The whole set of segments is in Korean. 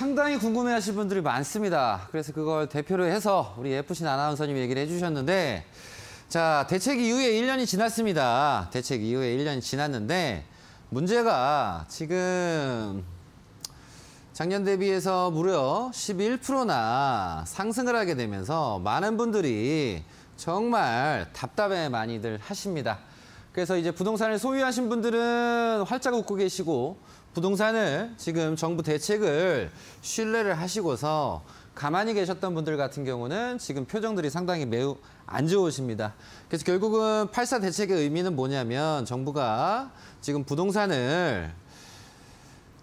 상당히 궁금해하실 분들이 많습니다. 그래서 그걸 대표로 해서 우리 예쁘신 아나운서님 얘기를 해주셨는데 자 대책 이후에 1년이 지났습니다. 대책 이후에 1년이 지났는데 문제가 지금 작년 대비해서 무려 11%나 상승을 하게 되면서 많은 분들이 정말 답답해 많이들 하십니다. 그래서 이제 부동산을 소유하신 분들은 활짝 웃고 계시고 부동산을 지금 정부 대책을 신뢰를 하시고서 가만히 계셨던 분들 같은 경우는 지금 표정들이 상당히 매우 안 좋으십니다. 그래서 결국은 팔사 대책의 의미는 뭐냐면 정부가 지금 부동산을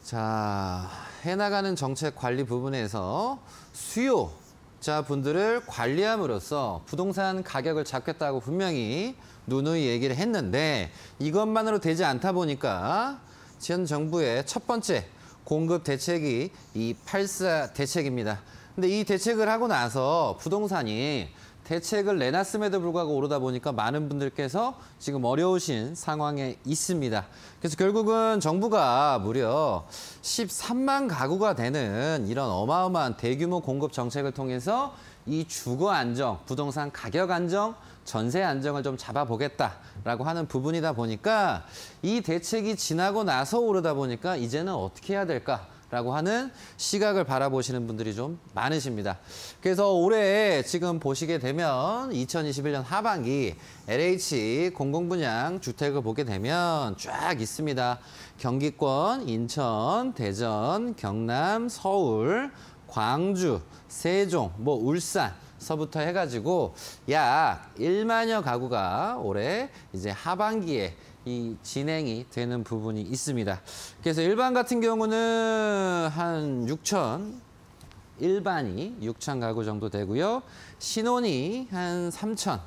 자 해나가는 정책 관리 부분에서 수요자 분들을 관리함으로써 부동산 가격을 잡겠다고 분명히 누누이 얘기를 했는데 이것만으로 되지 않다 보니까 지현 정부의 첫 번째 공급 대책이 이팔사 대책입니다. 근데 이 대책을 하고 나서 부동산이 대책을 내놨음에도 불구하고 오르다 보니까 많은 분들께서 지금 어려우신 상황에 있습니다. 그래서 결국은 정부가 무려 13만 가구가 되는 이런 어마어마한 대규모 공급 정책을 통해서 이 주거 안정, 부동산 가격 안정, 전세 안정을 좀 잡아보겠다라고 하는 부분이다 보니까 이 대책이 지나고 나서 오르다 보니까 이제는 어떻게 해야 될까? 라고 하는 시각을 바라보시는 분들이 좀 많으십니다. 그래서 올해 지금 보시게 되면 2021년 하반기 LH 공공분양 주택을 보게 되면 쫙 있습니다. 경기권, 인천, 대전, 경남, 서울, 광주, 세종, 뭐 울산 서부터 해가지고 약 1만여 가구가 올해 이제 하반기에 이 진행이 되는 부분이 있습니다. 그래서 일반 같은 경우는 한 6천 일반이 6천 가구 정도 되고요. 신혼이 한 3천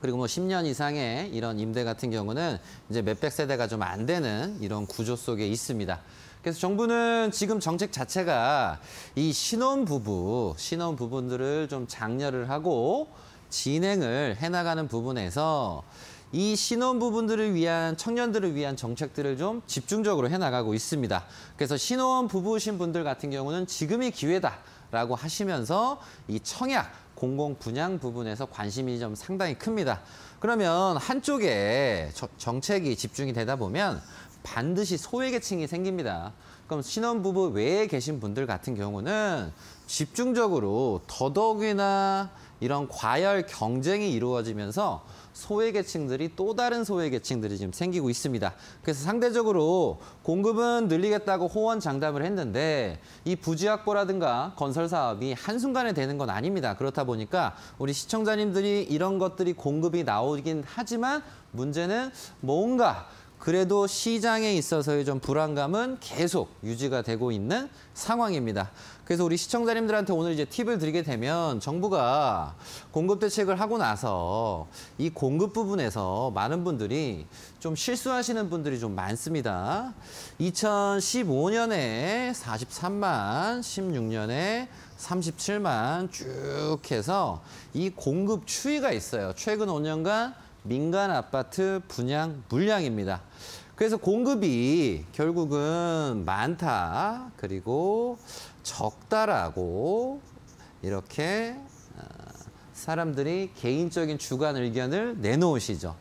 그리고 뭐 10년 이상의 이런 임대 같은 경우는 이제 몇백 세대가 좀 안 되는 이런 구조 속에 있습니다. 그래서 정부는 지금 정책 자체가 이 신혼부부, 신혼부부들을 좀 장려를 하고 진행을 해나가는 부분에서 이 신혼부분들을 위한 청년들을 위한 정책들을 좀 집중적으로 해나가고 있습니다. 그래서 신혼부부신 분들 같은 경우는 지금이 기회다. 라고 하시면서 이 청약, 공공분양 부분에서 관심이 좀 상당히 큽니다. 그러면 한쪽에 정책이 집중이 되다 보면 반드시 소외계층이 생깁니다. 그럼 신혼부부 외에 계신 분들 같은 경우는 집중적으로 더덕이나 이런 과열 경쟁이 이루어지면서 소외계층들이 또 다른 소외계층들이 지금 생기고 있습니다. 그래서 상대적으로 공급은 늘리겠다고 호언장담을 했는데 이 부지 확보라든가 건설 사업이 한순간에 되는 건 아닙니다. 그렇다 보니까 우리 시청자님들이 이런 것들이 공급이 나오긴 하지만 문제는 뭔가 그래도 시장에 있어서의 좀 불안감은 계속 유지가 되고 있는 상황입니다. 그래서 우리 시청자님들한테 오늘 이제 팁을 드리게 되면 정부가 공급 대책을 하고 나서 이 공급 부분에서 많은 분들이 좀 실수하시는 분들이 좀 많습니다. 2015년에 43만, 16년에 37만 쭉 해서 이 공급 추이가 있어요. 최근 5년간 민간 아파트 분양 물량입니다. 그래서 공급이 결국은 많다 그리고 적다라고 이렇게 어, 사람들이 개인적인 주관 의견을 내놓으시죠.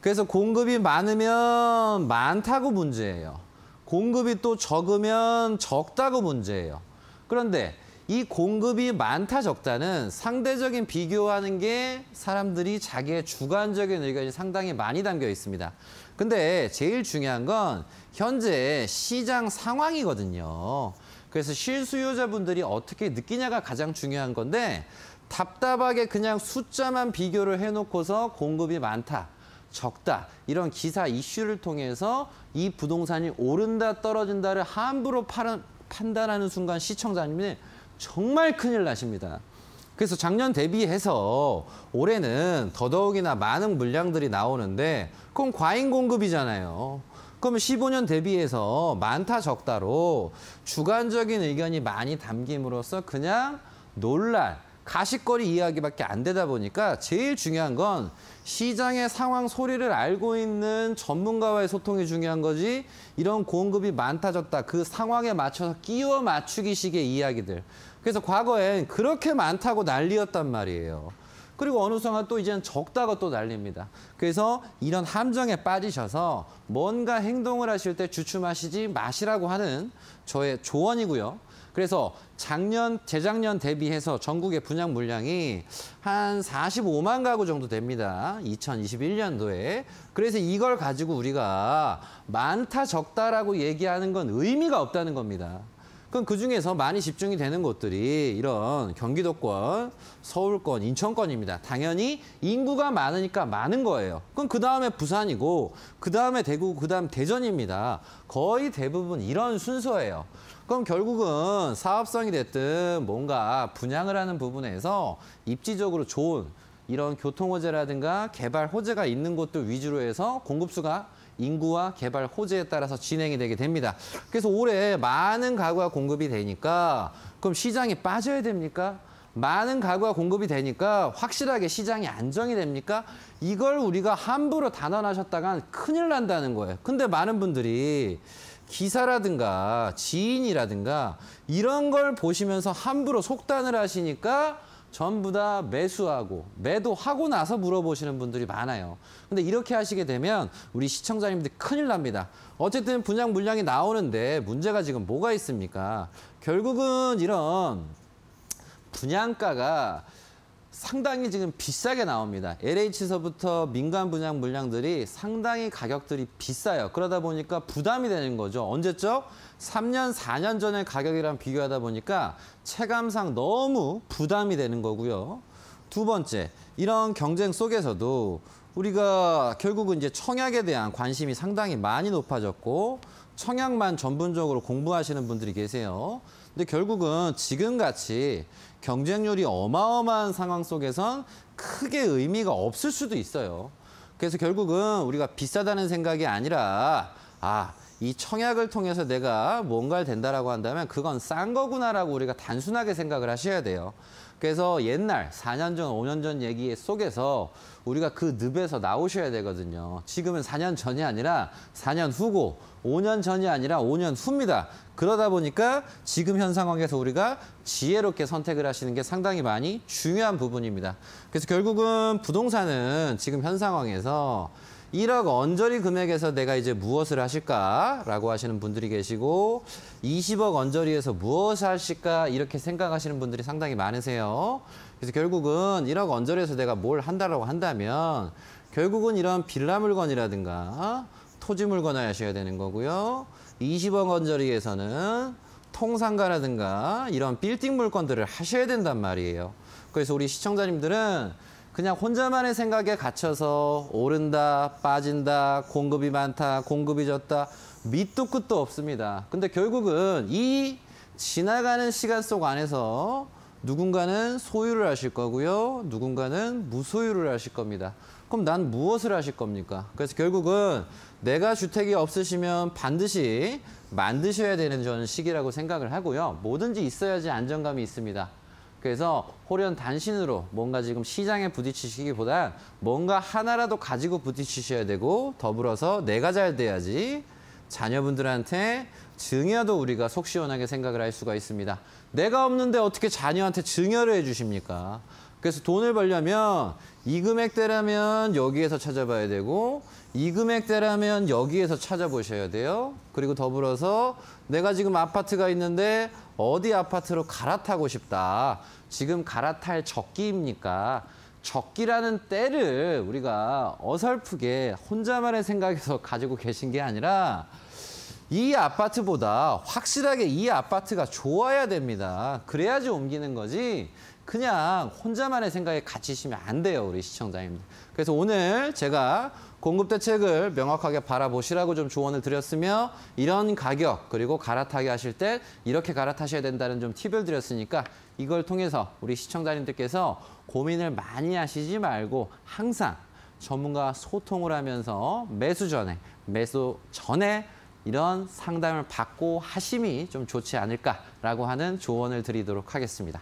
그래서 공급이 많으면 많다고 문제예요. 공급이 또 적으면 적다고 문제예요. 그런데 이 공급이 많다 적다는 상대적인 비교하는 게 사람들이 자기의 주관적인 의견이 상당히 많이 담겨 있습니다. 근데 제일 중요한 건 현재 시장 상황이거든요. 그래서 실수요자분들이 어떻게 느끼냐가 가장 중요한 건데 답답하게 그냥 숫자만 비교를 해놓고서 공급이 많다. 적다 이런 기사 이슈를 통해서 이 부동산이 오른다 떨어진다를 함부로 파는, 판단하는 순간 시청자님이 정말 큰일 나십니다. 그래서 작년 대비해서 올해는 더더욱이나 많은 물량들이 나오는데 그건 과잉 공급이잖아요. 그러면 15년 대비해서 많다 적다로 주관적인 의견이 많이 담김으로써 그냥 놀랄 가십거리 이야기밖에 안 되다 보니까 제일 중요한 건 시장의 상황 소리를 알고 있는 전문가와의 소통이 중요한 거지 이런 공급이 많다 졌다 그 상황에 맞춰서 끼워 맞추기식의 이야기들 그래서 과거엔 그렇게 많다고 난리였단 말이에요. 그리고 어느 순간 또 이제는 적다고또 난립니다. 그래서 이런 함정에 빠지셔서 뭔가 행동을 하실 때 주춤하시지 마시라고 하는 저의 조언이고요. 그래서 작년, 재작년 대비해서 전국의 분양 물량이 한 45만 가구 정도 됩니다. 2021년도에. 그래서 이걸 가지고 우리가 많다 적다라고 얘기하는 건 의미가 없다는 겁니다. 그럼 그중에서 많이 집중이 되는 곳들이 이런 경기도권, 서울권, 인천권입니다. 당연히 인구가 많으니까 많은 거예요. 그럼 그다음에 부산이고 그다음에 대구, 그다음 대전입니다. 거의 대부분 이런 순서예요. 그럼 결국은 사업성이 됐든 뭔가 분양을 하는 부분에서 입지적으로 좋은 이런 교통 호재라든가 개발 호재가 있는 곳들 위주로 해서 공급수가 인구와 개발 호재에 따라서 진행이 되게 됩니다. 그래서 올해 많은 가구가 공급이 되니까 그럼 시장이 빠져야 됩니까? 많은 가구가 공급이 되니까 확실하게 시장이 안정이 됩니까? 이걸 우리가 함부로 단언하셨다간 큰일 난다는 거예요. 근데 많은 분들이 기사라든가 지인이라든가 이런 걸 보시면서 함부로 속단을 하시니까 전부 다 매수하고 매도하고 나서 물어보시는 분들이 많아요. 근데 이렇게 하시게 되면 우리 시청자님들 큰일 납니다. 어쨌든 분양 물량이 나오는데 문제가 지금 뭐가 있습니까? 결국은 이런 분양가가 상당히 지금 비싸게 나옵니다. LH서부터 민간 분양 물량들이 상당히 가격들이 비싸요. 그러다 보니까 부담이 되는 거죠. 언제죠? 3년, 4년 전의 가격이랑 비교하다 보니까 체감상 너무 부담이 되는 거고요. 두 번째, 이런 경쟁 속에서도 우리가 결국은 이제 청약에 대한 관심이 상당히 많이 높아졌고 청약만 전문적으로 공부하시는 분들이 계세요. 근데 결국은 지금같이 경쟁률이 어마어마한 상황 속에선 크게 의미가 없을 수도 있어요. 그래서 결국은 우리가 비싸다는 생각이 아니라 아, 이 청약을 통해서 내가 뭔가를 된다라고 한다면 그건 싼 거구나라고 우리가 단순하게 생각을 하셔야 돼요. 그래서 옛날 4년 전, 5년 전 얘기 속에서 우리가 그 늪에서 나오셔야 되거든요. 지금은 4년 전이 아니라 4년 후고 5년 전이 아니라 5년 후입니다. 그러다 보니까 지금 현 상황에서 우리가 지혜롭게 선택을 하시는 게 상당히 많이 중요한 부분입니다. 그래서 결국은 부동산은 지금 현 상황에서 1억 언저리 금액에서 내가 이제 무엇을 하실까라고 하시는 분들이 계시고 20억 언저리에서 무엇을 하실까 이렇게 생각하시는 분들이 상당히 많으세요. 그래서 결국은 1억 언저리에서 내가 뭘 한다라고 한다면 결국은 이런 빌라 물건이라든가 어? 토지 물건을 하셔야 되는 거고요. 20억 언저리에서는 통상가라든가 이런 빌딩 물건들을 하셔야 된단 말이에요. 그래서 우리 시청자님들은 그냥 혼자만의 생각에 갇혀서 오른다, 빠진다, 공급이 많다, 공급이 적다, 밑도 끝도 없습니다. 근데 결국은 이 지나가는 시간 속 안에서 누군가는 소유를 하실 거고요. 누군가는 무소유를 하실 겁니다. 그럼 난 무엇을 하실 겁니까? 그래서 결국은 내가 주택이 없으시면 반드시 만드셔야 되는 저는 시기라고 생각을 하고요. 뭐든지 있어야지 안정감이 있습니다. 그래서 홀연 단신으로 뭔가 지금 시장에 부딪히시기보다 뭔가 하나라도 가지고 부딪히셔야 되고 더불어서 내가 잘 돼야지 자녀분들한테 증여도 우리가 속 시원하게 생각을 할 수가 있습니다. 내가 없는데 어떻게 자녀한테 증여를 해주십니까? 그래서 돈을 벌려면 이 금액대라면 여기에서 찾아봐야 되고 이 금액대라면 여기에서 찾아보셔야 돼요. 그리고 더불어서 내가 지금 아파트가 있는데 어디 아파트로 갈아타고 싶다. 지금 갈아탈 적기입니까? 적기라는 때를 우리가 어설프게 혼자만의 생각에서 가지고 계신 게 아니라 이 아파트보다 확실하게 이 아파트가 좋아야 됩니다. 그래야지 옮기는 거지 그냥 혼자만의 생각에 갇히시면 안 돼요, 우리 시청자입니다. 그래서 오늘 제가 공급 대책을 명확하게 바라보시라고 좀 조언을 드렸으며 이런 가격 그리고 갈아타기 하실 때 이렇게 갈아타셔야 된다는 좀 팁을 드렸으니까 이걸 통해서 우리 시청자님들께서 고민을 많이 하시지 말고 항상 전문가 소통을 하면서 매수 전에 매수 전에 이런 상담을 받고 하심이 좀 좋지 않을까라고 하는 조언을 드리도록 하겠습니다.